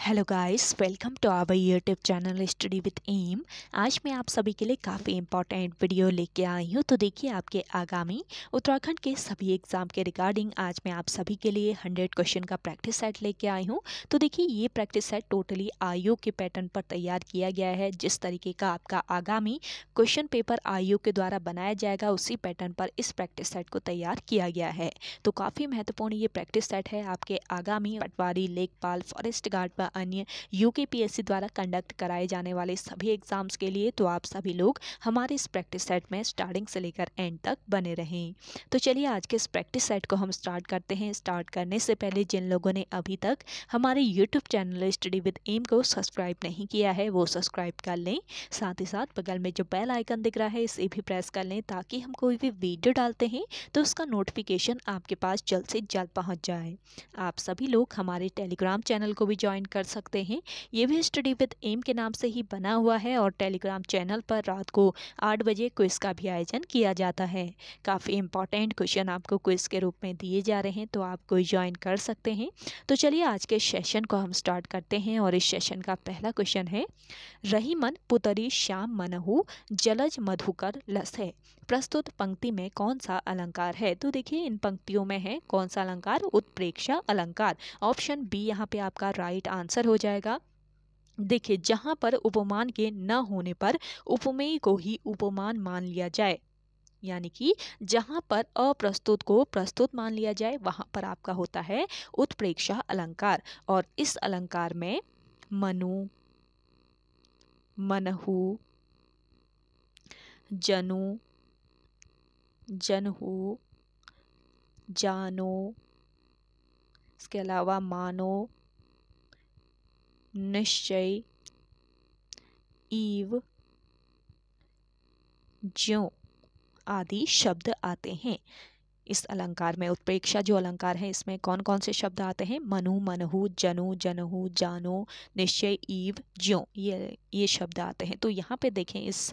hello guys welcome to our YouTube channel study with M आज मैं आप सभी के लिए काफ़ी इंपॉर्टेंट वीडियो लेके आई हूँ तो देखिए आपके आगामी उत्तराखंड के सभी एग्ज़ाम के रिगार्डिंग आज मैं आप सभी के लिए हंड्रेड क्वेश्चन का प्रैक्टिस सेट लेके आई हूँ तो देखिए ये प्रैक्टिस सेट टोटली आयोग के पैटर्न पर तैयार किया गया है जिस तरीके का आपका आगामी क्वेश्चन पेपर आयोग के द्वारा बनाया जाएगा उसी पैटर्न पर इस प्रैक्टिस सेट को तैयार किया गया है तो काफ़ी महत्वपूर्ण ये प्रैक्टिस सेट है आपके आगामी पटवारी लेखपाल फॉरेस्ट गार्ड व अन्य यू द्वारा कंडक्ट कराए जाने वाले सभी एग्ज़ाम्स के लिए तो आप सभी लोग हमारे इस प्रैक्टिस सेट में स्टार्टिंग से लेकर एंड तक बने रहें तो चलिए आज के इस प्रैक्टिस सेट को हम स्टार्ट करते हैं स्टार्ट करने से पहले जिन लोगों ने अभी तक हमारे YouTube channel study with M को सब्सक्राइब नहीं किया है वो सब्सक्राइब कर लें साथ ही साथ बगल में जो बेल आइकन दिख रहा है इसे भी प्रेस कर लें ताकि हम कोई भी वीडियो डालते हैं तो उसका नोटिफिकेशन आपके पास जल्द से जल्द पहुंच जाए आप सभी लोग हमारे टेलीग्राम चैनल को भी ज्वाइन कर सकते हैं ये भी स्टडी विद एम के नाम से ही बना हुआ है और टेलीग्राम चैनल पर रात को आठ बजे क्विज़ का भी आयोजन किया जाता है काफ़ी इंपॉर्टेंट क्वेश्चन आपको क्विज़ के रूप में दिए जा रहे हैं तो आप कोई ज्वाइन कर सकते हैं तो चलिए आज के सेशन को हम स्टार्ट करते हैं और इस सेशन का पहला क्वेश्चन है रही मन पुतरी श्याम मनहु जलज मधुकर लस है प्रस्तुत पंक्ति में कौन सा अलंकार है तो देखिए इन पंक्तियों में है कौन सा अलंकार उत्प्रेक्षा अलंकार ऑप्शन बी यहाँ पे आपका राइट आंसर आंसर हो जाएगा देखिए जहाँ पर उपमान के न होने पर उपमेय को ही उपमान मान लिया जाए यानी कि जहाँ पर अप्रस्तुत को प्रस्तुत मान लिया जाए वहाँ पर आपका होता है उत्प्रेक्षा अलंकार और इस अलंकार में मनु मनहु जनु जनहु जानो इसके अलावा मानो निश्चय ईव ज्यो आदि शब्द आते हैं इस अलंकार में उत्प्रेक्षा जो अलंकार है इसमें कौन कौन से शब्द आते हैं मनु मनहु जनु जनहु जानो निश्चय ईव ज्यो ये ये शब्द आते हैं तो यहाँ पे देखें इस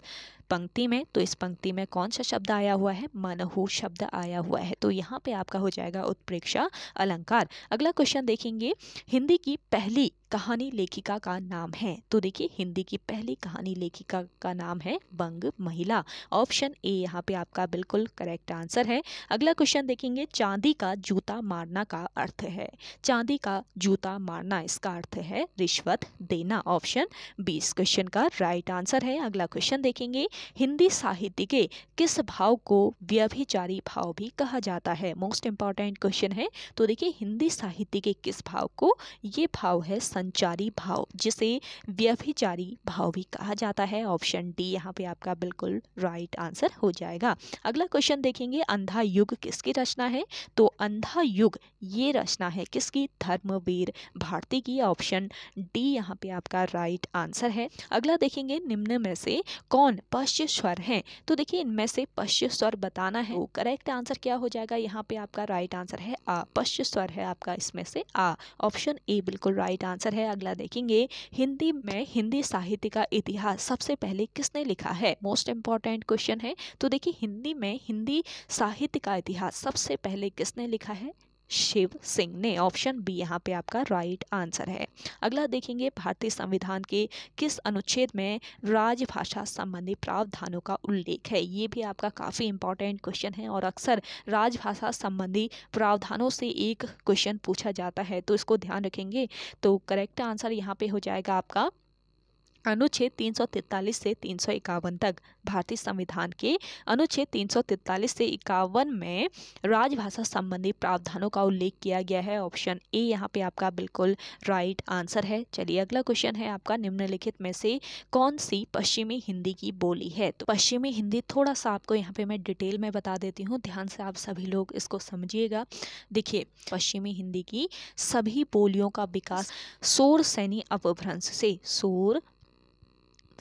पंक्ति में तो इस पंक्ति में कौन सा शब्द आया हुआ है मनहु शब्द आया हुआ है तो यहाँ पे आपका हो जाएगा उत्प्रेक्षा अलंकार अगला क्वेश्चन देखेंगे हिंदी की पहली कहानी लेखिका का नाम है तो देखिए हिंदी की पहली कहानी लेखिका का नाम है बंग महिला ऑप्शन ए यहाँ पे आपका बिल्कुल करेक्ट आंसर है अगला क्वेश्चन देखेंगे चांदी का जूता मारना का अर्थ है चांदी का जूता मारना इसका अर्थ है रिश्वत देना ऑप्शन बी इस क्वेश्चन का राइट आंसर है अगला क्वेश्चन देखेंगे हिंदी साहित्य के किस भाव को व्यभिचारी भाव भी कहा जाता है मोस्ट इंपॉर्टेंट क्वेश्चन है तो देखिए हिंदी साहित्य के किस भाव को ये भाव है संचारी भाव जिसे व्यभिचारी भाव भी कहा जाता है ऑप्शन डी यहाँ पे आपका बिल्कुल राइट आंसर हो जाएगा अगला क्वेश्चन देखेंगे अंधा युग किसकी रचना है तो अंधा युग ये रचना है किसकी धर्मवीर भारती की ऑप्शन डी यहाँ पे आपका राइट आंसर है अगला देखेंगे निम्न में से कौन पर पश्य स्वर हैं तो देखिए इनमें से पश्च्य स्वर बताना है तो करेक्ट आंसर क्या हो जाएगा यहाँ पे आपका राइट आंसर है आ पश्य स्वर है आपका इसमें से आ ऑप्शन ए बिल्कुल राइट आंसर है अगला देखेंगे हिंदी में हिंदी साहित्य का इतिहास सबसे पहले किसने लिखा है मोस्ट इम्पॉर्टेंट क्वेश्चन है तो देखिए हिंदी में हिंदी साहित्य का इतिहास सबसे पहले किसने लिखा है शिव सिंह ने ऑप्शन बी यहाँ पे आपका राइट आंसर है अगला देखेंगे भारतीय संविधान के किस अनुच्छेद में राजभाषा संबंधी प्रावधानों का उल्लेख है ये भी आपका काफ़ी इंपॉर्टेंट क्वेश्चन है और अक्सर राजभाषा संबंधी प्रावधानों से एक क्वेश्चन पूछा जाता है तो इसको ध्यान रखेंगे तो करेक्ट आंसर यहाँ पे हो जाएगा आपका अनुच्छेद 343 से तीन तक भारतीय संविधान के अनुच्छेद 343 से इक्यावन में राजभाषा संबंधी प्रावधानों का उल्लेख किया गया है ऑप्शन ए यहाँ पे आपका बिल्कुल राइट आंसर है चलिए अगला क्वेश्चन है आपका निम्नलिखित में से कौन सी पश्चिमी हिंदी की बोली है तो पश्चिमी हिंदी थोड़ा सा आपको यहाँ पे मैं डिटेल में बता देती हूँ ध्यान से आप सभी लोग इसको समझिएगा देखिए पश्चिमी हिंदी की सभी बोलियों का विकास सोर सैनी अपभ्रंश से सोर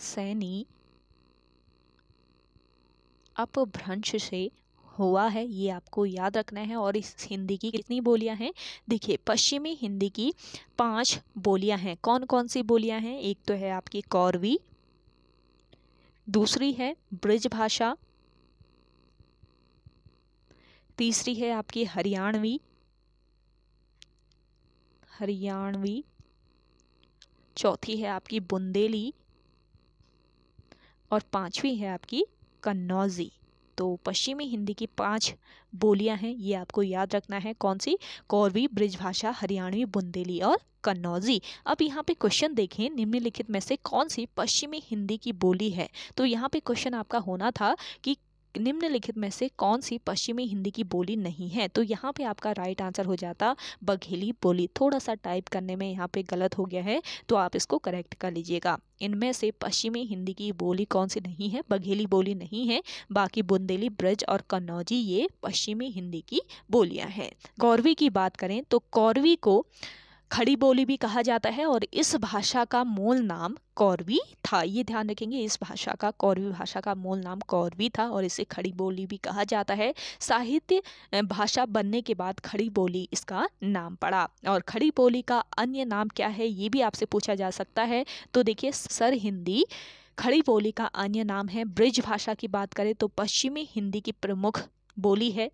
सैनी अपभ्रंश से हुआ है ये आपको याद रखना है और इस हिंदी की कितनी बोलियां हैं देखिए पश्चिमी हिंदी की पांच बोलियां हैं कौन कौन सी बोलियां हैं एक तो है आपकी कौरवी दूसरी है ब्रज भाषा तीसरी है आपकी हरियाणवी हरियाणवी चौथी है आपकी बुंदेली और पाँचवीं है आपकी कन्नौजी तो पश्चिमी हिंदी की पांच बोलियां हैं ये आपको याद रखना है कौन सी कौरवी ब्रिजभाषा हरियाणवी बुंदेली और कन्नौजी अब यहाँ पे क्वेश्चन देखें निम्नलिखित में से कौन सी पश्चिमी हिंदी की बोली है तो यहाँ पे क्वेश्चन आपका होना था कि निम्नलिखित में से कौन सी पश्चिमी हिंदी की बोली नहीं है तो यहाँ पे आपका राइट आंसर हो जाता बघेली बोली थोड़ा सा टाइप करने में यहाँ पे गलत हो गया है तो आप इसको करेक्ट कर लीजिएगा इनमें से पश्चिमी हिंदी की बोली कौन सी नहीं है बघेली बोली नहीं है बाकी बुंदेली ब्रज और कन्नौजी ये पश्चिमी हिंदी की बोलियाँ हैं गौरवी की बात करें तो कौरवी को खड़ी बोली भी कहा जाता है और इस भाषा का मूल नाम कौरवी था ये ध्यान रखेंगे इस भाषा का कौरवी भाषा का मूल नाम कौरवी था और इसे खड़ी बोली भी कहा जाता है साहित्य भाषा बनने के बाद खड़ी बोली इसका नाम पड़ा और खड़ी बोली का अन्य नाम क्या है ये भी आपसे पूछा जा सकता है तो देखिए सर हिंदी खड़ी बोली का अन्य नाम है ब्रिज भाषा की बात करें तो पश्चिमी हिंदी की प्रमुख बोली है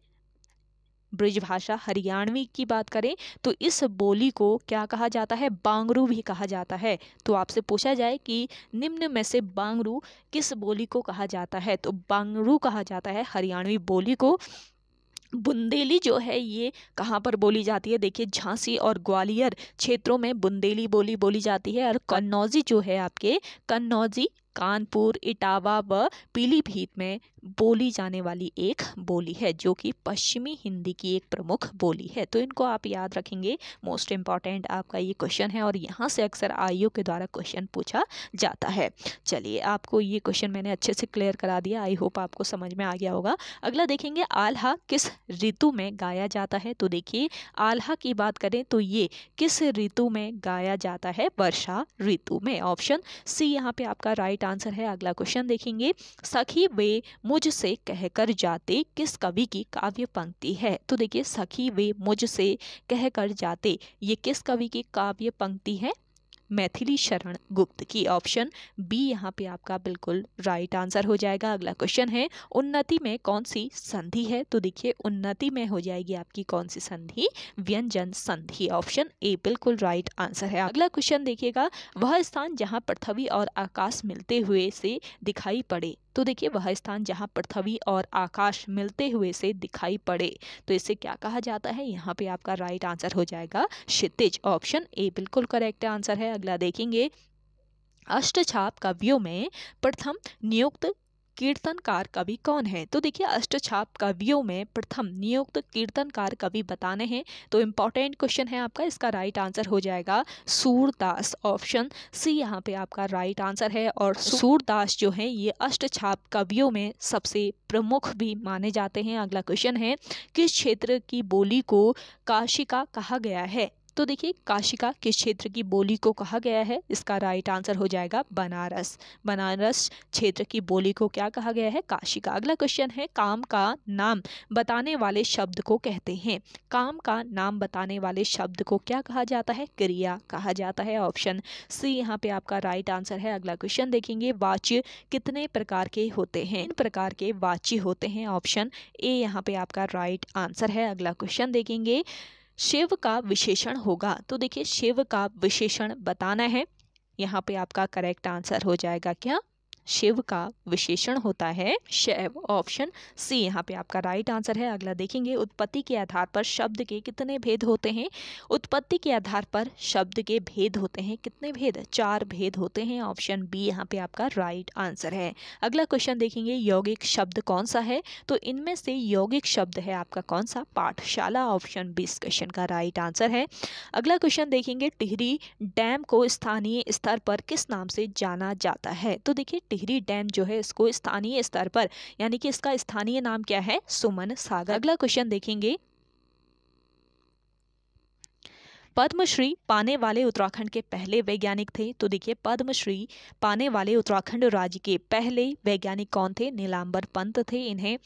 ब्रिज भाषा हरियाणवी की बात करें तो इस बोली को क्या कहा जाता है बांगरू भी कहा जाता है तो आपसे पूछा जाए कि निम्न में से बांगरू किस बोली को कहा जाता है तो बांगरू कहा जाता है हरियाणवी बोली को बुंदेली जो है ये कहाँ पर बोली जाती है देखिए झांसी और ग्वालियर क्षेत्रों में बुंदेली बोली बोली जाती है और कन्नौजी जो है आपके कन्नौजी कानपुर इटावा व पीलीभीत में बोली जाने वाली एक बोली है जो कि पश्चिमी हिंदी की एक प्रमुख बोली है तो इनको आप याद रखेंगे मोस्ट इम्पॉर्टेंट आपका ये क्वेश्चन है और यहाँ से अक्सर आईओ के द्वारा क्वेश्चन पूछा जाता है चलिए आपको ये क्वेश्चन मैंने अच्छे से क्लियर करा दिया आई होप आपको समझ में आ गया होगा अगला देखेंगे आल्हा किस ऋतु में गाया जाता है तो देखिए आल्हा की बात करें तो ये किस ऋतु में गाया जाता है वर्षा ऋतु में ऑप्शन सी यहाँ पे आपका राइट आंसर है अगला क्वेश्चन देखेंगे सखी वे मुझसे कहकर जाते किस कवि की काव्य पंक्ति है तो देखिए सखी वे मुझसे कहकर जाते ये किस कवि की काव्य पंक्ति है मैथिली शरण गुप्त की ऑप्शन बी यहाँ पे आपका बिल्कुल राइट आंसर हो जाएगा अगला क्वेश्चन है उन्नति में कौन सी संधि है तो देखिए उन्नति में हो जाएगी आपकी कौन सी संधि व्यंजन संधि ऑप्शन ए बिल्कुल राइट आंसर है अगला क्वेश्चन देखिएगा वह स्थान जहाँ पृथ्वी और आकाश मिलते हुए से दिखाई पड़े तो देखिए वह स्थान जहाँ पृथ्वी और आकाश मिलते हुए से दिखाई पड़े तो इसे क्या कहा जाता है यहाँ पे आपका राइट आंसर हो जाएगा क्षितिज ऑप्शन ए बिल्कुल करेक्ट आंसर है अगला देखेंगे अष्टछाप कवियों में प्रथम नियुक्त कीर्तनकार कवि कौन है तो देखिए अष्टछाप कवियों में प्रथम नियुक्त कीर्तनकार कवि बताने हैं तो इम्पॉर्टेंट क्वेश्चन है आपका इसका राइट आंसर हो जाएगा सूरदास ऑप्शन सी यहाँ पे आपका राइट आंसर है और सूरदास जो है ये अष्टछाप कवियों में सबसे प्रमुख भी माने जाते हैं अगला क्वेश्चन है किस क्षेत्र की बोली को काशिका कहा गया है तो देखिए काशिका किस क्षेत्र की बोली को कहा गया है इसका राइट आंसर हो जाएगा बनारस बनारस क्षेत्र की बोली को क्या कहा गया है काशिका अगला क्वेश्चन है काम का नाम बताने वाले शब्द को कहते हैं काम का नाम बताने वाले शब्द को क्या कहा जाता है क्रिया कहा जाता है ऑप्शन सी यहाँ पे आपका राइट आंसर है अगला क्वेश्चन देखेंगे वाच्य कितने प्रकार के होते हैं इन प्रकार के वाच्य होते हैं ऑप्शन ए यहाँ पे आपका राइट आंसर है अगला क्वेश्चन देखेंगे शिव का विशेषण होगा तो देखिए शिव का विशेषण बताना है यहाँ पे आपका करेक्ट आंसर हो जाएगा क्या शिव का विशेषण होता है शैव ऑप्शन सी यहाँ पे आपका राइट आंसर है अगला देखेंगे उत्पत्ति के आधार पर शब्द के कितने भेद होते हैं उत्पत्ति के आधार पर शब्द के भेद होते हैं कितने भेद चार भेद होते हैं ऑप्शन बी यहाँ पे आपका राइट आंसर है अगला क्वेश्चन देखेंगे यौगिक शब्द कौन सा है तो इनमें से यौगिक शब्द है आपका कौन सा पाठशाला ऑप्शन बी इस क्वेश्चन का राइट आंसर है अगला क्वेश्चन देखेंगे टिहरी डैम को स्थानीय स्तर पर किस नाम से जाना जाता है तो देखिए टिहरी डैम जो है इसको स्थानीय स्तर पर यानी कि इसका स्थानीय नाम क्या है सुमन सागर अगला क्वेश्चन देखेंगे पद्मश्री पाने वाले उत्तराखंड के पहले वैज्ञानिक थे तो देखिए पद्मश्री पाने वाले उत्तराखंड राज्य के पहले वैज्ञानिक कौन थे नीलांबर पंत थे इन्हें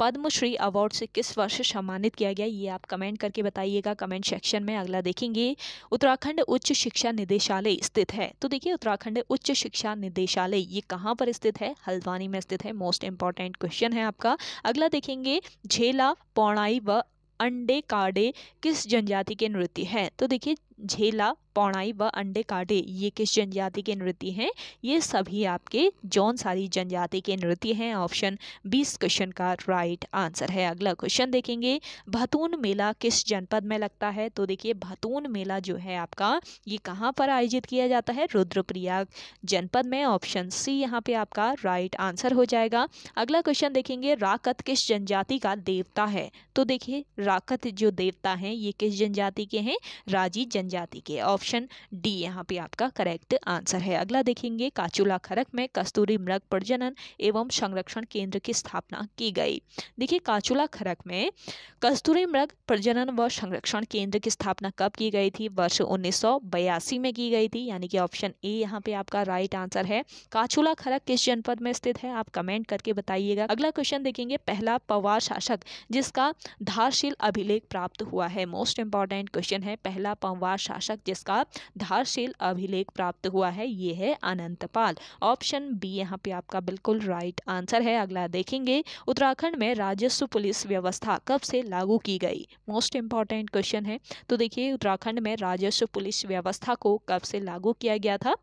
पद्मश्री अवार्ड से किस वर्ष सम्मानित किया गया ये आप कमेंट करके बताइएगा कमेंट सेक्शन में अगला देखेंगे उत्तराखंड उच्च शिक्षा निदेशालय स्थित है तो देखिए उत्तराखंड उच्च शिक्षा निदेशालय ये कहाँ पर स्थित है हल्द्वानी में स्थित है मोस्ट इंपॉर्टेंट क्वेश्चन है आपका अगला देखेंगे झेला पौणाई व अंडे काडे किस जनजाति के नृत्य है तो देखिए झेला पौणाई व अंडे काटे ये किस जनजाति के नृत्य हैं ये सभी आपके जौन सारी जनजाति के नृत्य हैं ऑप्शन बीस क्वेश्चन का राइट आंसर है अगला क्वेश्चन देखेंगे भतून मेला किस जनपद में लगता है तो देखिए भतून मेला जो है आपका ये कहाँ पर आयोजित किया जाता है रुद्रप्रयाग जनपद में ऑप्शन सी यहाँ पे आपका राइट आंसर हो जाएगा अगला क्वेश्चन देखेंगे राकत किस जनजाति का देवता है तो देखिए राकत जो देवता हैं ये किस जनजाति के हैं राजी जनजाति के ऑप्शन ऑप्शन डी यहाँ पे आपका करेक्ट आंसर है अगला देखेंगे काचूला खरक में कस्तूरी मृग प्रजनन एवं संरक्षण केंद्र की स्थापना की गई देखिए काचूला खरक में कस्तूरी मृग प्रजनन व संरक्षण केंद्र की स्थापना कब की गई थी वर्ष उन्नीस में की गई थी यानी कि ऑप्शन ए यहाँ पे आपका राइट आंसर है काचूला खरक किस जनपद में स्थित है आप कमेंट करके बताइएगा अगला क्वेश्चन देखेंगे पहला पवार शासक जिसका धारशील अभिलेख प्राप्त हुआ है मोस्ट इंपॉर्टेंट क्वेश्चन है पहला पवार शासक जिसका का धारशील अभिलेख प्राप्त हुआ है ये है अनंतपाल ऑप्शन बी यहाँ पे आपका बिल्कुल राइट आंसर है अगला देखेंगे उत्तराखंड में राजस्व पुलिस व्यवस्था कब से लागू की गई मोस्ट इम्पॉर्टेंट क्वेश्चन है तो देखिए उत्तराखंड में राजस्व पुलिस व्यवस्था को कब से लागू किया गया था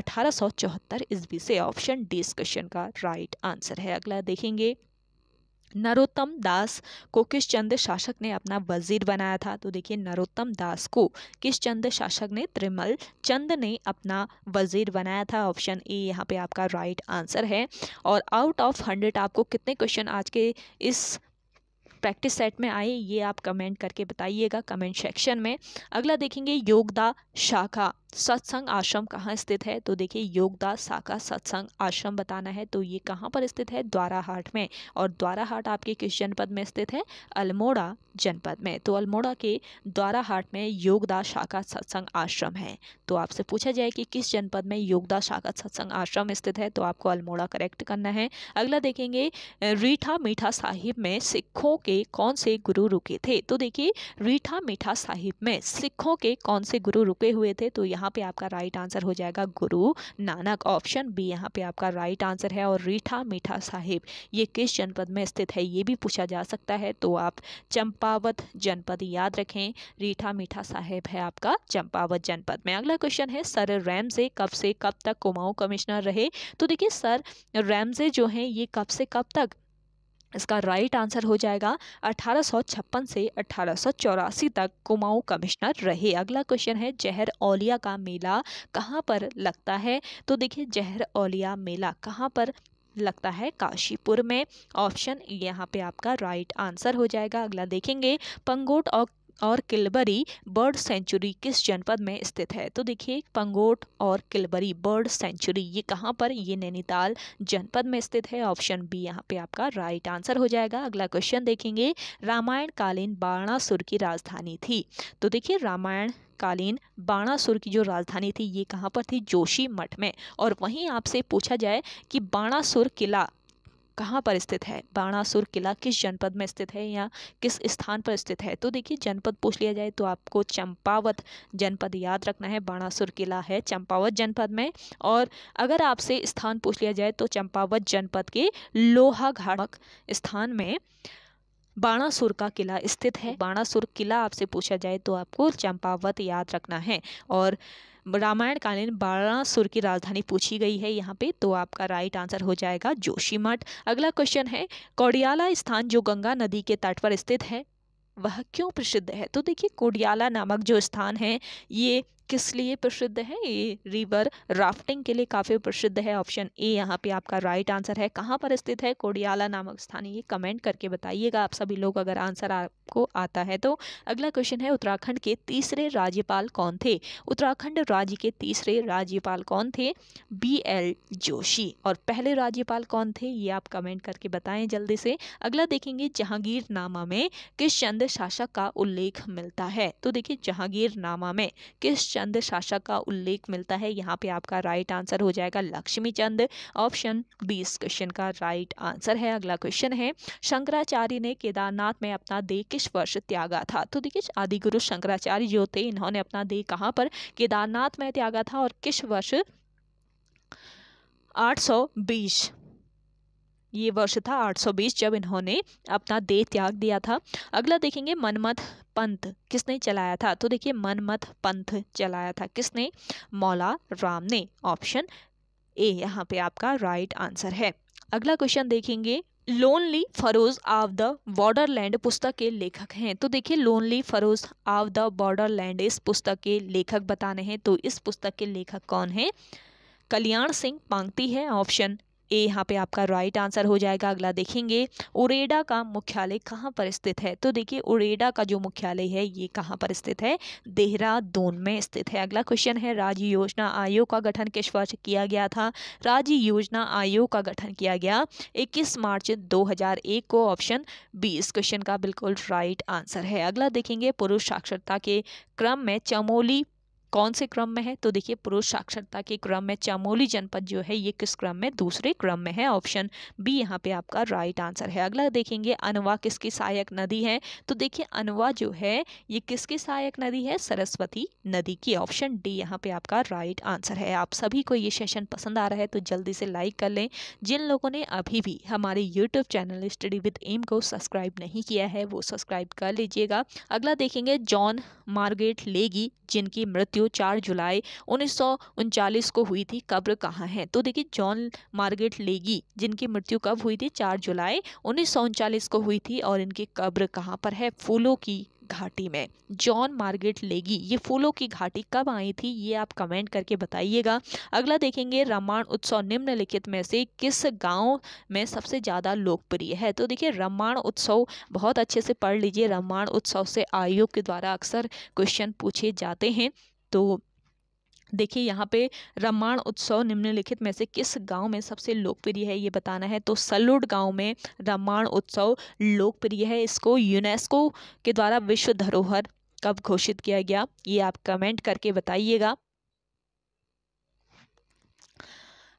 अठारह 1874 ईस्वी से ऑप्शन डी इस क्वेश्चन का राइट आंसर है अगला देखेंगे नरोत्तम दास को किस चंद शासक ने अपना वजीर बनाया था तो देखिए नरोत्तम दास को किस चंद शासक ने त्रिमल चंद ने अपना वजीर बनाया था ऑप्शन ए यहाँ पे आपका राइट आंसर है और आउट ऑफ हंड्रेड आपको कितने क्वेश्चन आज के इस प्रैक्टिस सेट में आए ये आप कमेंट करके बताइएगा कमेंट सेक्शन में अगला देखेंगे योगदा शाखा सत्संग आश्रम कहाँ स्थित है तो देखिए योगदा शाखा सत्संग आश्रम बताना है तो ये कहाँ पर स्थित है द्वाराहाट में और द्वाराहाट आपके किस जनपद में स्थित है अल्मोड़ा जनपद में तो अल्मोड़ा के द्वाराहाट में योगदा शाखा सत्संग आश्रम है तो आपसे पूछा जाए कि किस जनपद में योगदा शाखा सत्संग आश्रम स्थित है तो आपको अल्मोड़ा करेक्ट करना है अगला देखेंगे रीठा मीठा साहिब में सिखों के के कौन से गुरु रुके थे तो देखिए रीठा मीठा साहिब में सिखों के कौन से गुरु रुके हुए थे तो यहाँ पे आपका राइट आंसर हो जाएगा गुरु नानक ऑप्शन बी यहाँ पे आपका राइट आंसर है और रीठा मीठा साहिब ये किस जनपद में स्थित है ये भी पूछा जा सकता है तो आप चंपावत जनपद याद रखें रीठा मीठा साहिब है आपका चंपावत जनपद में अगला क्वेश्चन है सर रैमजे कब से कब तक कुमाऊं कमिश्नर रहे तो देखिए सर रैमजे जो हैं ये कब से कब तक इसका राइट आंसर हो जाएगा अठारह से अठारह तक कुमाऊं कमिश्नर रहे अगला क्वेश्चन है जहर ओलिया का मेला कहाँ पर लगता है तो देखिए जहर ओलिया मेला कहाँ पर लगता है काशीपुर में ऑप्शन यहाँ पे आपका राइट आंसर हो जाएगा अगला देखेंगे पंगोट और और किलबरी बर्ड सेंचुरी किस जनपद में स्थित है तो देखिए पंगोट और किलबरी बर्ड सेंचुरी ये कहाँ पर ये नैनीताल जनपद में स्थित है ऑप्शन बी यहाँ पे आपका राइट आंसर हो जाएगा अगला क्वेश्चन देखेंगे रामायण कालीन बाणासुर की राजधानी थी तो देखिए रामायण कालीन बाणासुर की जो राजधानी थी ये कहाँ पर थी जोशी मठ में और वहीं आपसे पूछा जाए कि बाणासुर किला कहाँ पर स्थित है बाणासुर किला किस जनपद में स्थित है या किस स्थान पर स्थित है तो देखिए जनपद पूछ लिया जाए तो आपको चंपावत जनपद याद रखना है बाणासुर किला है चंपावत जनपद में और अगर आपसे स्थान पूछ लिया जाए तो चंपावत जनपद के लोहा घाटक स्थान में बाणासुर का किला स्थित है बाणासुर किला आपसे पूछा जाए तो आपको चंपावत याद रखना है और रामायण कालीन बाणासुर की राजधानी पूछी गई है यहाँ पे तो आपका राइट आंसर हो जाएगा जोशीमठ अगला क्वेश्चन है कौडियाला स्थान जो गंगा नदी के तट पर स्थित है वह क्यों प्रसिद्ध है तो देखिए कोडियाला नामक जो स्थान है ये किस लिए प्रसिद्ध है ये रिवर राफ्टिंग के लिए काफ़ी प्रसिद्ध है ऑप्शन ए यहाँ पे आपका राइट आंसर है कहाँ पर स्थित है कोडियाला नामक स्थान ये कमेंट करके बताइएगा आप सभी लोग अगर आंसर आपको आता है तो अगला क्वेश्चन है उत्तराखंड के तीसरे राज्यपाल कौन थे उत्तराखंड राज्य के तीसरे राज्यपाल कौन थे बी एल जोशी और पहले राज्यपाल कौन थे ये आप कमेंट करके बताएं जल्दी से अगला देखेंगे जहांगीरनामा में किस चंद शासक का उल्लेख मिलता है तो देखिए जहांगीरनामा में किस चंद शासक का उल्लेख मिलता है यहाँ पे आपका राइट आंसर हो जाएगा लक्ष्मी चंद ऑप्शन बी इस क्वेश्चन का राइट आंसर है अगला क्वेश्चन है शंकराचार्य ने केदारनाथ में अपना देह किस वर्ष त्यागा था तो देखिए आदि गुरु शंकराचार्य जो थे इन्होंने अपना देह कहाँ पर केदारनाथ में त्यागा था और किस वर्ष आठ सौ बीस ये वर्ष था 820 जब इन्होंने अपना देह त्याग दिया था अगला देखेंगे मनमथ पंथ किसने चलाया था तो देखिए मनमथ पंथ चलाया था किसने मौला राम ने ऑप्शन ए यहाँ पे आपका राइट आंसर है अगला क्वेश्चन देखेंगे Lonely Furrows of the Borderland पुस्तक के लेखक हैं तो देखिए Lonely Furrows of the Borderland इस पुस्तक के लेखक बताने हैं तो इस पुस्तक के लेखक कौन है कल्याण सिंह पांगती है ऑप्शन ए यहाँ पे आपका राइट आंसर हो जाएगा अगला देखेंगे उरेडा का मुख्यालय कहाँ पर स्थित है तो देखिए उरेडा का जो मुख्यालय है ये कहाँ पर स्थित है देहरादून में स्थित है अगला क्वेश्चन है राज्य योजना आयोग का गठन किस वर्ष किया गया था राज्य योजना आयोग का गठन किया गया इक्कीस मार्च दो को ऑप्शन बी इस क्वेश्चन का बिल्कुल राइट आंसर है अगला देखेंगे पुरुष साक्षरता के क्रम में चमोली कौन से क्रम में है तो देखिए पुरुष साक्षरता के क्रम में चमोली जनपद जो है ये किस क्रम में दूसरे क्रम में है ऑप्शन बी यहाँ पे आपका राइट आंसर है अगला देखेंगे अनवा किसकी सहायक नदी है तो देखिए अनवा जो है ये किसकी सहायक नदी है सरस्वती नदी की ऑप्शन डी यहाँ पे आपका राइट आंसर है आप सभी को ये सेशन पसंद आ रहा है तो जल्दी से लाइक कर लें जिन लोगों ने अभी भी हमारे YouTube channel study with M को सब्सक्राइब नहीं किया है वो सब्सक्राइब कर लीजिएगा अगला देखेंगे जॉन मार्गेट लेगी जिनकी मृत्यु मृत्यु चार जुलाई उन्नीस को हुई थी कब्र कहाँ है तो देखिए जॉन मार्गेट लेगी जिनकी मृत्यु कब हुई थी चार जुलाई उन्नीस को हुई थी और इनकी कब्र कहाँ पर है फूलों की घाटी में जॉन मार्गेट लेगी ये फूलों की घाटी कब आई थी ये आप कमेंट करके बताइएगा अगला देखेंगे रामायण उत्सव निम्नलिखित में से किस गांव में सबसे ज़्यादा लोकप्रिय है तो देखिए रामायण उत्सव बहुत अच्छे से पढ़ लीजिए रामायण उत्सव से आयोग के द्वारा अक्सर क्वेश्चन पूछे जाते हैं तो देखिए यहाँ पे रामायण उत्सव निम्नलिखित में से किस गांव में सबसे लोकप्रिय है ये बताना है तो सलुड गांव में रामायण उत्सव लोकप्रिय है इसको यूनेस्को के द्वारा विश्व धरोहर कब घोषित किया गया ये आप कमेंट करके बताइएगा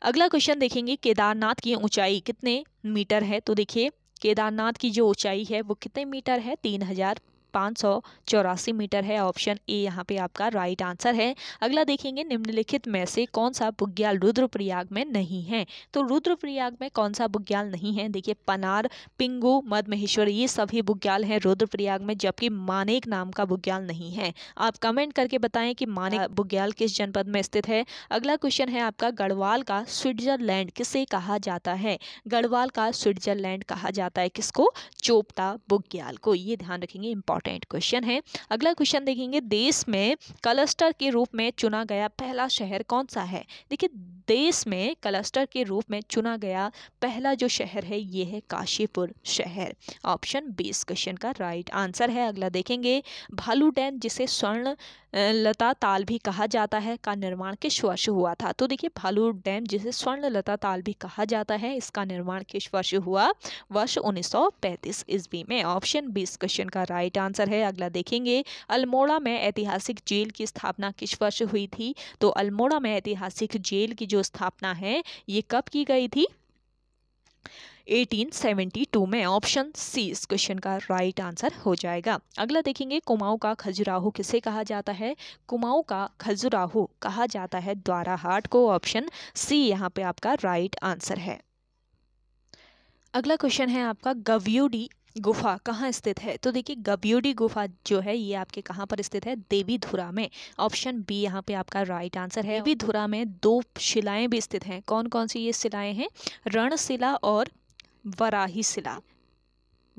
अगला क्वेश्चन देखेंगे केदारनाथ की ऊंचाई कितने मीटर है तो देखिए केदारनाथ की जो ऊंचाई है वो कितने मीटर है तीन हज़ार पाँच सौ चौरासी मीटर है ऑप्शन ए यहाँ पे आपका राइट आंसर है अगला देखेंगे निम्नलिखित में से कौन सा बुग्याल रुद्रप्रयाग में नहीं है तो रुद्रप्रयाग में कौन सा बुग्याल नहीं है देखिए पनार पिंगू मद महेश्वर ये सभी बुग्याल हैं रुद्रप्रयाग में जबकि मानेक नाम का बुग्याल नहीं है आप कमेंट करके बताएं कि मानेक बुग्याल किस जनपद में स्थित है अगला क्वेश्चन है आपका गढ़वाल का स्विट्जरलैंड किसे कहा जाता है गढ़वाल का स्विट्जरलैंड कहा जाता है किसको चोपटा बुग्याल को ये ध्यान रखेंगे इंपॉर्टेंट इंपॉर्टेंट क्वेश्चन है अगला क्वेश्चन देखेंगे देश में क्लस्टर के रूप में चुना गया पहला शहर कौन सा है देखिए देश में क्लस्टर के रूप में चुना गया पहला जो शहर है ये है काशीपुर शहर ऑप्शन बीस क्वेश्चन का राइट आंसर है अगला देखेंगे भालू डैम जिसे स्वर्ण लता ताल भी कहा जाता है का निर्माण किस वर्ष हुआ था तो देखिए भालू डैम जिसे स्वर्ण लता ताल भी कहा जाता है इसका निर्माण किस वर्ष हुआ वर्ष 1935 ईस्वी में ऑप्शन बीस क्वेश्चन का राइट आंसर आंसर है अगला देखेंगे अल्मोड़ा में ऐतिहासिक जेल की स्थापना किस वर्ष हुई थी तो अल्मोड़ा में ऐतिहासिक जेल की जो स्थापना है ये कब की गई थी 1872 में ऑप्शन सी इस क्वेश्चन का राइट right आंसर हो जाएगा अगला देखेंगे कुमाऊं का खजुराहो किसे कहा जाता है कुमाऊं का खजुराहो कहा जाता है द्वाराहाट को ऑप्शन सी यहां पे आपका राइट right आंसर है अगला क्वेश्चन है आपका गव्यूडी गुफा कहाँ स्थित है तो देखिए गब्यूडी गुफा जो है ये आपके कहाँ पर स्थित है देवी धुरा में ऑप्शन बी यहाँ पे आपका राइट आंसर है देवी धुरा में दो शिलाएं भी स्थित हैं कौन कौन सी ये शिलाएं हैं रणशिला और वराही शिला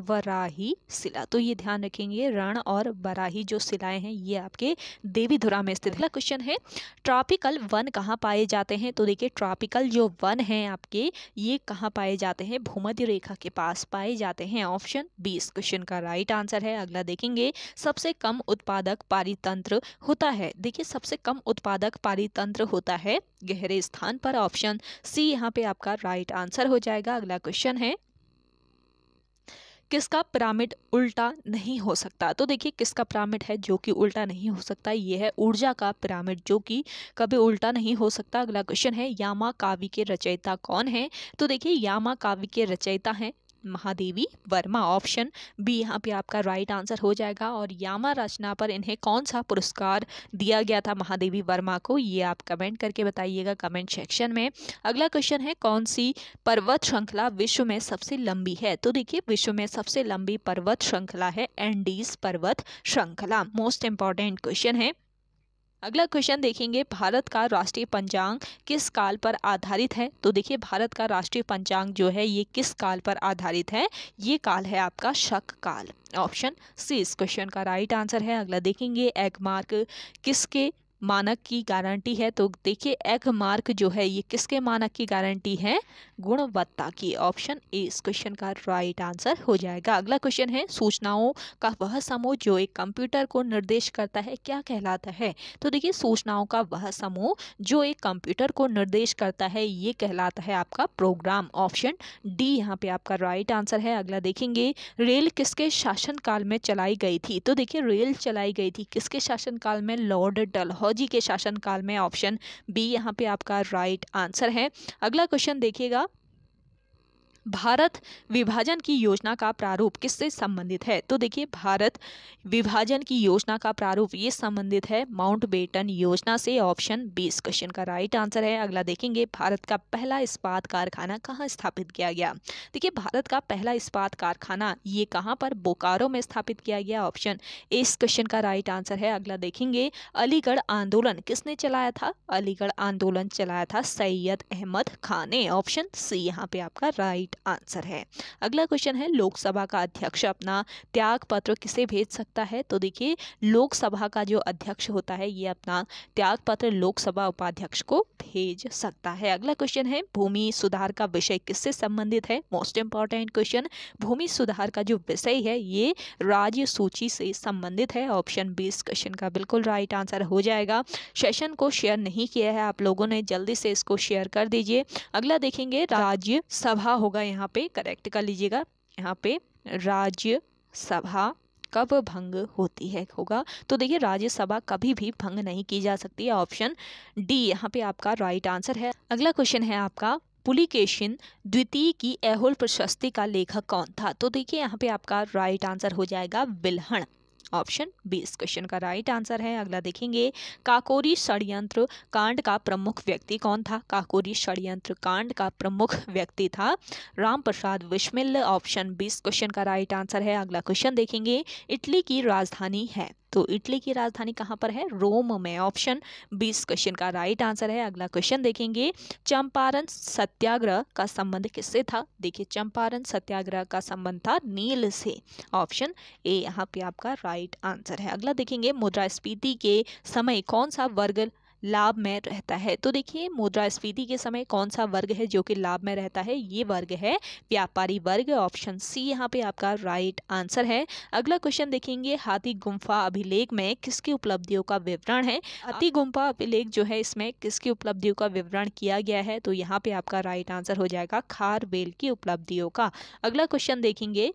वराही सिला तो ये ध्यान रखेंगे रण और बराही जो सिलाएं हैं ये आपके देवीधुरा में स्थित अगला क्वेश्चन है ट्रॉपिकल वन कहाँ पाए जाते हैं तो देखिए ट्रॉपिकल जो वन हैं आपके ये कहाँ पाए जाते हैं भूमध्य रेखा के पास पाए जाते हैं ऑप्शन बी इस क्वेश्चन का राइट आंसर है अगला देखेंगे सबसे कम उत्पादक पारितंत्र होता है देखिए सबसे कम उत्पादक पारितंत्र होता है गहरे स्थान पर ऑप्शन सी यहाँ पे आपका राइट आंसर हो जाएगा अगला क्वेश्चन है किसका पिरामिड उल्टा नहीं हो सकता तो देखिए किसका पिरामिड है जो कि उल्टा नहीं हो सकता ये है ऊर्जा का पिरामिड जो कि कभी उल्टा नहीं हो सकता अगला क्वेश्चन है यामा काव्य के रचयिता कौन है तो देखिए यामा काव्य के रचयिता हैं महादेवी वर्मा ऑप्शन बी यहाँ पे आपका राइट आंसर हो जाएगा और यामा रचना पर इन्हें कौन सा पुरस्कार दिया गया था महादेवी वर्मा को ये आप कमेंट करके बताइएगा कमेंट सेक्शन में अगला क्वेश्चन है कौन सी पर्वत श्रृंखला विश्व में सबसे लंबी है तो देखिए विश्व में सबसे लंबी पर्वत श्रृंखला है एंडीज पर्वत श्रृंखला मोस्ट इंपॉर्टेंट क्वेश्चन है अगला क्वेश्चन देखेंगे भारत का राष्ट्रीय पंचांग किस काल पर आधारित है तो देखिए भारत का राष्ट्रीय पंचांग जो है ये किस काल पर आधारित है ये काल है आपका शक काल ऑप्शन सी इस क्वेश्चन का राइट आंसर है अगला देखेंगे एग मार्क किसके मानक की गारंटी है तो देखिए एग मार्क जो है ये किसके मानक की गारंटी है गुणवत्ता की ऑप्शन ए इस क्वेश्चन का राइट आंसर हो जाएगा अगला क्वेश्चन है सूचनाओं का वह समूह जो एक कंप्यूटर को निर्देश करता है क्या कहलाता है तो देखिए सूचनाओं का वह समूह जो एक कंप्यूटर को निर्देश करता है ये कहलाता है आपका प्रोग्राम ऑप्शन डी यहाँ पे आपका राइट आंसर है अगला देखेंगे रेल किसके शासनकाल में चलाई गई थी तो देखिए रेल चलाई गई थी किसके शासनकाल में लॉर्ड डलहौ फौजी के शासनकाल में ऑप्शन बी यहाँ पे आपका राइट आंसर है अगला क्वेश्चन देखिएगा भारत विभाजन की योजना का प्रारूप किससे संबंधित है तो देखिए भारत विभाजन की योजना का प्रारूप ये संबंधित है माउंट बेटन योजना से ऑप्शन बी इस क्वेश्चन का राइट आंसर है अगला देखेंगे भारत का पहला इस्पात कारखाना कहाँ स्थापित किया गया देखिए भारत का पहला इस्पात कारखाना ये कहाँ पर बोकारो में स्थापित किया गया ऑप्शन ए इस क्वेश्चन का राइट आंसर है अगला देखेंगे अलीगढ़ आंदोलन किसने चलाया था अलीगढ़ आंदोलन चलाया था सैयद अहमद खान ने ऑप्शन सी यहाँ पे आपका राइट राइट आंसर है अगला क्वेश्चन है लोकसभा का अध्यक्ष अपना त्याग पत्र किसे भेज सकता है तो देखिए लोकसभा का जो अध्यक्ष होता है ये अपना त्याग पत्र लोकसभा उपाध्यक्ष को भेज सकता है अगला क्वेश्चन है भूमि सुधार का विषय किससे संबंधित है मोस्ट इंपॉर्टेंट क्वेश्चन भूमि सुधार का जो विषय है ये राज्य सूची से संबंधित है ऑप्शन बी इस क्वेश्चन का बिल्कुल राइट आंसर हो जाएगा सेशन को शेयर नहीं किया है आप लोगों ने जल्दी से इसको शेयर कर दीजिए अगला देखेंगे राज्य सभा होगा होगा यहाँ पे करेक्ट कर लीजिएगा यहाँ पे राज्य सभा कब भंग होती है होगा तो देखिए राज्यसभा कभी भी भंग नहीं की जा सकती है ऑप्शन डी यहाँ पे आपका राइट आंसर है अगला क्वेश्चन है आपका पुलिकेशन द्वितीय की एहोल प्रशस्ति का लेखक कौन था तो देखिए यहाँ पे आपका राइट आंसर हो जाएगा बिलहण ऑप्शन बी इस क्वेश्चन का राइट आंसर है अगला देखेंगे काकोरी षडयंत्र कांड का प्रमुख व्यक्ति कौन था काकोरी षडयंत्र कांड का प्रमुख व्यक्ति था राम प्रसाद विश्मिल ऑप्शन बी इस क्वेश्चन का राइट आंसर है अगला क्वेश्चन देखेंगे इटली की राजधानी है तो इटली की राजधानी कहाँ पर है रोम में ऑप्शन बीस क्वेश्चन का राइट आंसर है अगला क्वेश्चन देखेंगे चंपारण सत्याग्रह का संबंध किससे था देखिए चंपारण सत्याग्रह का संबंध था नील से ऑप्शन ए यहाँ पे आपका राइट आंसर है अगला देखेंगे मुद्रास्फीति के समय कौन सा वर्ग लाभ में रहता है तो देखिए मुद्रास्फीति के समय कौन सा वर्ग है जो कि लाभ में रहता है ये वर्ग है व्यापारी वर्ग ऑप्शन सी यहाँ पे आपका राइट आंसर है अगला क्वेश्चन देखेंगे हाथी गुम्फा अभिलेख में किसकी उपलब्धियों का विवरण है हाथी गुम्फा अभिलेख जो है इसमें किसकी उपलब्धियों का विवरण किया गया है तो यहाँ पे आपका राइट आंसर हो जाएगा बेल की उपलब्धियों का अगला क्वेश्चन देखेंगे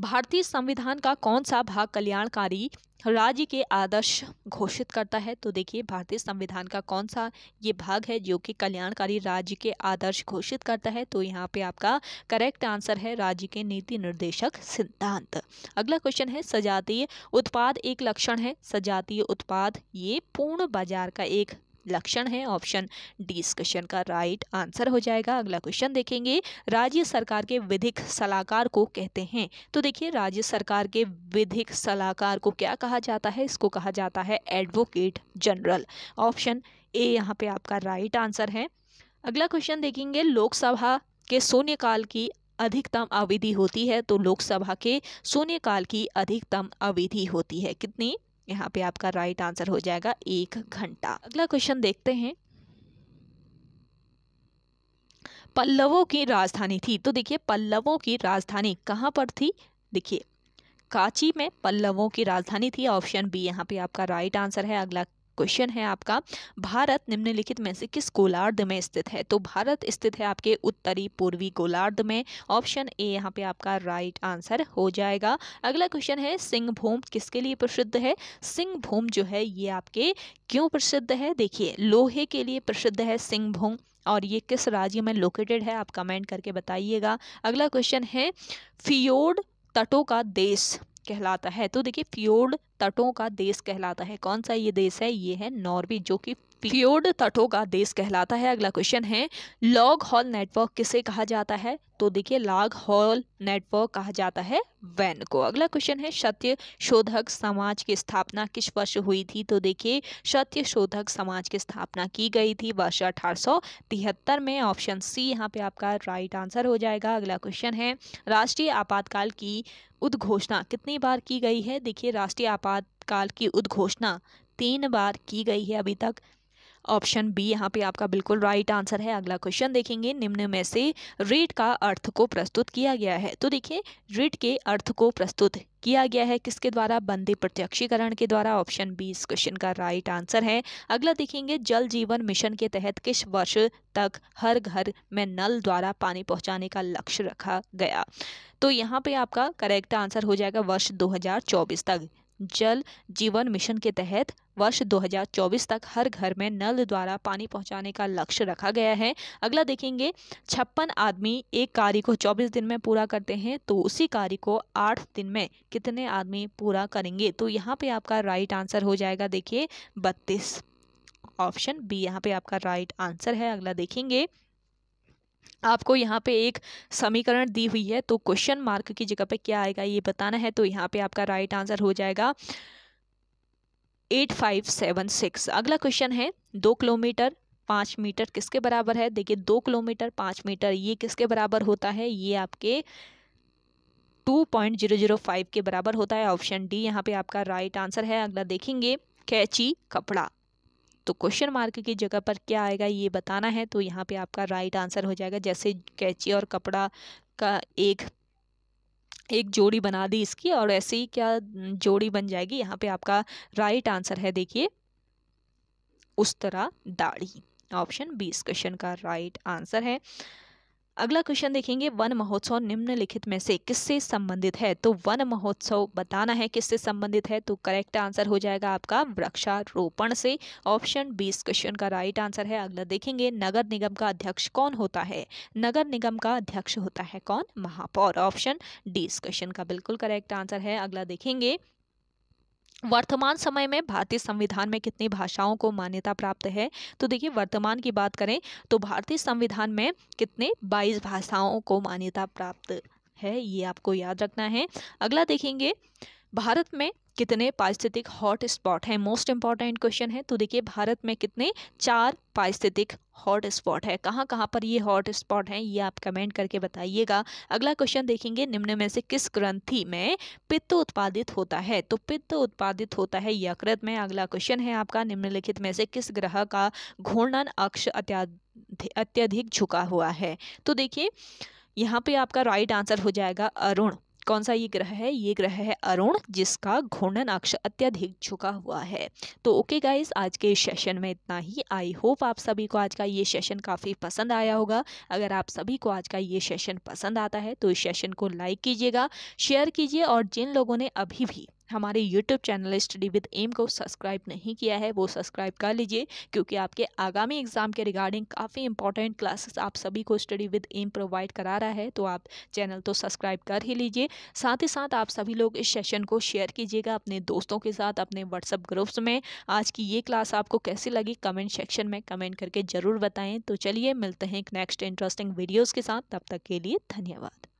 भारतीय संविधान का कौन सा भाग कल्याणकारी राज्य के आदर्श घोषित करता है तो देखिए भारतीय संविधान का कौन सा ये भाग है जो कि कल्याणकारी राज्य के आदर्श घोषित करता है तो यहाँ पे आपका करेक्ट आंसर है राज्य के नीति निर्देशक सिद्धांत अगला क्वेश्चन है सजातीय उत्पाद एक लक्षण है सजातीय उत्पाद ये पूर्ण बाजार का एक लक्षण है ऑप्शन डी क्वेश्चन का राइट आंसर हो जाएगा अगला क्वेश्चन देखेंगे राज्य सरकार के विधिक सलाहकार को कहते हैं तो देखिए राज्य सरकार के विधिक सलाहकार को क्या कहा जाता है इसको कहा जाता है एडवोकेट जनरल ऑप्शन ए यहाँ पे आपका राइट आंसर है अगला क्वेश्चन देखेंगे लोकसभा के शून्यकाल की अधिकतम अवधि होती है तो लोकसभा के शून्यकाल की अधिकतम अवधि होती है कितनी यहाँ पे आपका राइट आंसर हो जाएगा एक घंटा अगला क्वेश्चन देखते हैं पल्लवों की राजधानी थी तो देखिए पल्लवों की राजधानी कहाँ पर थी देखिए कांची में पल्लवों की राजधानी थी ऑप्शन बी यहाँ पे आपका राइट आंसर है अगला क्वेश्चन है आपका भारत निम्नलिखित में से किस गोलार्ध में स्थित है तो भारत स्थित है आपके उत्तरी पूर्वी गोलार्ध में ऑप्शन ए यहाँ पे आपका राइट आंसर हो जाएगा अगला क्वेश्चन है सिंहभूम किसके लिए प्रसिद्ध है सिंहभूम जो है ये आपके क्यों प्रसिद्ध है देखिए लोहे के लिए प्रसिद्ध है सिंहभूम और ये किस राज्य में लोकेटेड है आप कमेंट करके बताइएगा अगला क्वेश्चन है फियोड तटों का देश कहलाता है तो देखिए फ्योर्ड तटों का देश कहलाता है कौन सा ये देश है ये है नॉर्वे जो कि फ्योर्ड तटों का देश कहलाता है अगला क्वेश्चन है लॉग हॉल नेटवर्क किसे कहा जाता है तो देखिए लॉग हॉल नेटवर्क कहा जाता है वैन को अगला क्वेश्चन है सत्य शोधक समाज की स्थापना किस वर्ष हुई थी तो देखिए सत्य शोधक समाज की स्थापना की गई थी वर्ष अठारह में ऑप्शन सी यहाँ पे आपका राइट आंसर हो जाएगा अगला क्वेश्चन है राष्ट्रीय आपातकाल की उद्घोषणा कितनी बार की गई है देखिए राष्ट्रीय आपात काल की उद्घोषणा तीन बार की गई है अभी तक ऑप्शन बी यहाँ पे आपका बिल्कुल राइट आंसर है अगला क्वेश्चन देखेंगे निम्न में से रीट का अर्थ को प्रस्तुत किया गया है तो देखिए रीट के अर्थ को प्रस्तुत किया गया है किसके द्वारा बंदी प्रत्यक्षीकरण के द्वारा ऑप्शन बी इस क्वेश्चन का राइट आंसर है अगला देखेंगे जल जीवन मिशन के तहत किस वर्ष तक हर घर में नल द्वारा पानी पहुंचाने का लक्ष्य रखा गया तो यहाँ पे आपका करेक्ट आंसर हो जाएगा वर्ष 2024 तक जल जीवन मिशन के तहत वर्ष 2024 तक हर घर में नल द्वारा पानी पहुंचाने का लक्ष्य रखा गया है अगला देखेंगे छप्पन आदमी एक कार्य को 24 दिन में पूरा करते हैं तो उसी कार्य को 8 दिन में कितने आदमी पूरा करेंगे तो यहाँ पे आपका राइट आंसर हो जाएगा देखिए बत्तीस ऑप्शन बी यहाँ पे आपका राइट आंसर है अगला देखेंगे आपको यहाँ पे एक समीकरण दी हुई है तो क्वेश्चन मार्क की जगह पे क्या आएगा ये बताना है तो यहाँ पे आपका राइट आंसर हो जाएगा एट फाइव सेवन सिक्स अगला क्वेश्चन है दो किलोमीटर पाँच मीटर किसके बराबर है देखिए दो किलोमीटर पाँच मीटर ये किसके बराबर होता है ये आपके two point zero zero five के बराबर होता है ऑप्शन डी यहाँ पे आपका राइट आंसर है अगला देखेंगे कैची कपड़ा तो क्वेश्चन मार्क की जगह पर क्या आएगा ये बताना है तो यहाँ पे आपका राइट आंसर हो जाएगा जैसे कैची और कपड़ा का एक एक जोड़ी बना दी इसकी और ऐसे ही क्या जोड़ी बन जाएगी यहाँ पे आपका राइट आंसर है देखिए उस तरह दाढ़ी ऑप्शन बी इस क्वेश्चन का राइट आंसर है अगला क्वेश्चन देखेंगे वन महोत्सव निम्नलिखित में से किससे संबंधित है तो वन महोत्सव बताना है किससे संबंधित है तो करेक्ट आंसर हो जाएगा आपका वृक्षारोपण से ऑप्शन बीस क्वेश्चन का राइट आंसर है अगला देखेंगे नगर निगम का अध्यक्ष कौन होता है नगर निगम का अध्यक्ष होता है कौन महापौर ऑप्शन डी क्वेश्चन का बिल्कुल करेक्ट आंसर है अगला देखेंगे वर्तमान समय में भारतीय संविधान में कितनी भाषाओं को मान्यता प्राप्त है तो देखिए वर्तमान की बात करें तो भारतीय संविधान में कितने 22 भाषाओं को मान्यता प्राप्त है ये आपको याद रखना है अगला देखेंगे भारत में कितने पारिस्थितिक हॉट स्पॉट हैं मोस्ट इंपॉर्टेंट क्वेश्चन है तो देखिए भारत में कितने चार पारिस्थितिक हॉट स्पॉट है कहाँ कहाँ पर ये हॉट स्पॉट हैं ये आप कमेंट करके बताइएगा अगला क्वेश्चन देखेंगे निम्न में से किस ग्रंथि में पित्त उत्पादित होता है तो पित्त उत्पादित होता है यकृत में अगला क्वेश्चन है आपका निम्नलिखित में से किस ग्रह का घूर्णन अक्ष अत्यधिक झुका हुआ है तो देखिए यहाँ पे आपका राइट आंसर हो जाएगा अरुण कौन सा ये ग्रह है ये ग्रह है अरुण जिसका घूर्णन अक्ष अत्यधिक झुका हुआ है तो ओके गाइस आज के सेशन में इतना ही आई होप आप सभी को आज का ये सेशन काफ़ी पसंद आया होगा अगर आप सभी को आज का ये सेशन पसंद आता है तो इस सेशन को लाइक कीजिएगा शेयर कीजिए और जिन लोगों ने अभी भी हमारे YouTube channel study with M को सब्सक्राइब नहीं किया है वो सब्सक्राइब कर लीजिए क्योंकि आपके आगामी एग्ज़ाम के रिगार्डिंग काफ़ी इंपॉर्टेंट क्लासेस आप सभी को स्टडी विद एम प्रोवाइड करा रहा है तो आप चैनल तो सब्सक्राइब कर ही लीजिए साथ ही साथ आप सभी लोग इस सेशन को शेयर कीजिएगा अपने दोस्तों के साथ अपने व्हाट्सअप ग्रुप्स में आज की ये क्लास आपको कैसी लगी कमेंट सेक्शन में कमेंट करके ज़रूर बताएं तो चलिए मिलते हैं एक नेक्स्ट इंटरेस्टिंग वीडियोज़ के साथ तब तक के लिए धन्यवाद